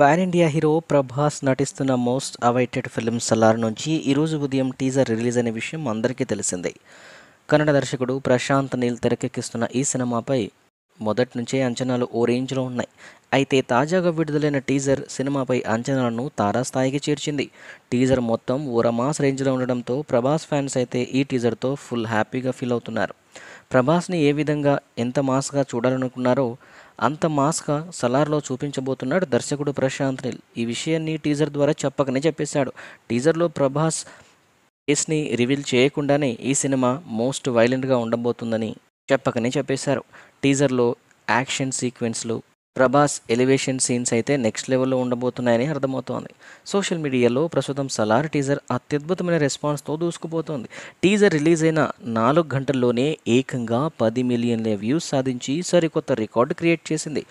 pan India hero Prabhas నటిస్తున్న most awaited film Salaar నుంచి ఈరోజు ఉదయం టీజర్ రిలీజ్ అనే విషయం అందరికీ తెలిసిందే కన్నడ దర్శకుడు ప్రశాంత్ నీల్ తెరకెక్కిస్తున్న ఈ సినిమాపై మొదటి నుంచే అంచనాలు ఓ రేంజ్లో ఉన్నాయి అయితే తాజాగా విడుదలైన టీజర్ సినిమాపై అంచనాలను తారాస్థాయికి చేర్చింది టీజర్ మొత్తం ఓర మాస్ రేంజ్లో ఉండడంతో ప్రభాస్ ఫ్యాన్స్ అయితే ఈ టీజర్తో ఫుల్ హ్యాపీగా ఫీల్ అవుతున్నారు ప్రభాస్ని ఏ విధంగా ఎంత మాస్గా చూడాలనుకున్నారో అంత మాస్గా సలార్లో చూపించబోతున్నాడు దర్శకుడు ప్రశాంత్ నిల్ ఈ విషయాన్ని టీజర్ ద్వారా చెప్పకనే చెప్పేశాడు టీజర్లో ప్రభాస్ కేస్ని రివీల్ చేయకుండానే ఈ సినిమా మోస్ట్ వైలెంట్గా ఉండబోతుందని చెప్పకనే చెప్పేశారు టీజర్లో యాక్షన్ సీక్వెన్స్లు ప్రభాస్ ఎలివేషన్ సీన్స్ అయితే నెక్స్ట్ లెవెల్లో ఉండబోతున్నాయని అర్థమవుతోంది సోషల్ మీడియాలో ప్రస్తుతం సలార్ టీజర్ అత్యద్భుతమైన రెస్పాన్స్తో దూసుకుపోతోంది టీజర్ రిలీజ్ అయిన నాలుగు గంటల్లోనే ఏకంగా పది మిలియన్ల వ్యూస్ సాధించి సరికొత్త రికార్డు క్రియేట్ చేసింది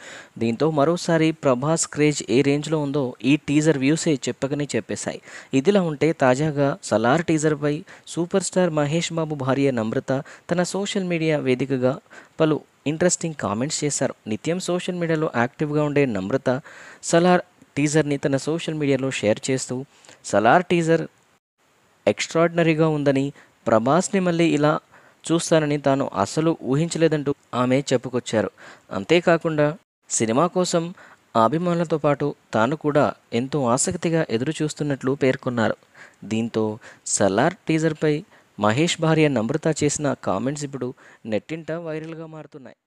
దీంతో మరోసారి ప్రభాస్ క్రేజ్ ఏ రేంజ్లో ఉందో ఈ టీజర్ వ్యూసే చెప్పకనే చెప్పేశాయి ఇదిలా ఉంటే తాజాగా సలార్ టీజర్పై సూపర్ స్టార్ మహేష్ బాబు భార్య నమ్రత తన సోషల్ మీడియా వేదికగా పలు ఇంట్రెస్టింగ్ కామెంట్స్ చేశారు నిత్యం సోషల్ మీడియాలో యాక్టివ్గా ఉండే నమ్రత సలార్ టీజర్ని తన సోషల్ మీడియాలో షేర్ చేస్తూ సలార్ టీజర్ ఎక్స్ట్రాడినరీగా ఉందని ప్రభాస్ని మళ్ళీ ఇలా చూస్తానని తాను అసలు ఊహించలేదంటూ ఆమె చెప్పుకొచ్చారు అంతేకాకుండా సినిమా కోసం అభిమానులతో పాటు తాను కూడా ఎంతో ఆసక్తిగా ఎదురు చూస్తున్నట్లు పేర్కొన్నారు దీంతో సలార్ టీజర్పై మహేష్ భార్య నమ్రత చేసిన కామెంట్స్ ఇప్పుడు నెట్టింట వైరల్గా మారుతున్నాయి